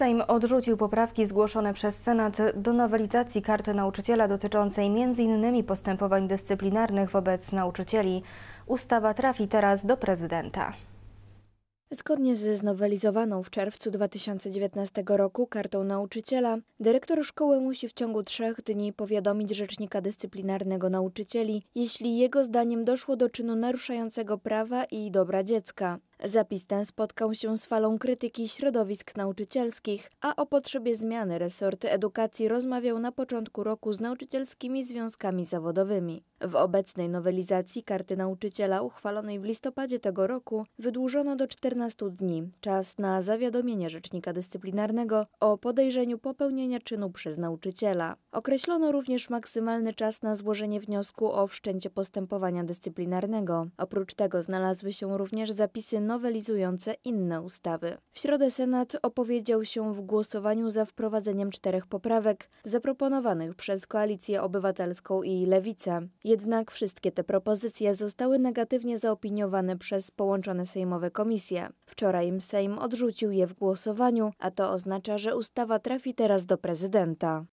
Sejm odrzucił poprawki zgłoszone przez Senat do nowelizacji karty nauczyciela dotyczącej m.in. postępowań dyscyplinarnych wobec nauczycieli. Ustawa trafi teraz do prezydenta. Zgodnie ze znowelizowaną w czerwcu 2019 roku kartą nauczyciela, dyrektor szkoły musi w ciągu trzech dni powiadomić rzecznika dyscyplinarnego nauczycieli, jeśli jego zdaniem doszło do czynu naruszającego prawa i dobra dziecka. Zapis ten spotkał się z falą krytyki środowisk nauczycielskich, a o potrzebie zmiany resort edukacji rozmawiał na początku roku z nauczycielskimi związkami zawodowymi. W obecnej nowelizacji karty nauczyciela uchwalonej w listopadzie tego roku wydłużono do 14 dni czas na zawiadomienie rzecznika dyscyplinarnego o podejrzeniu popełnienia czynu przez nauczyciela. Określono również maksymalny czas na złożenie wniosku o wszczęcie postępowania dyscyplinarnego. Oprócz tego znalazły się również zapisy nowelizujące inne ustawy. W środę Senat opowiedział się w głosowaniu za wprowadzeniem czterech poprawek zaproponowanych przez Koalicję Obywatelską i Lewicę. Jednak wszystkie te propozycje zostały negatywnie zaopiniowane przez połączone sejmowe komisje. Wczoraj Sejm odrzucił je w głosowaniu, a to oznacza, że ustawa trafi teraz do prezydenta.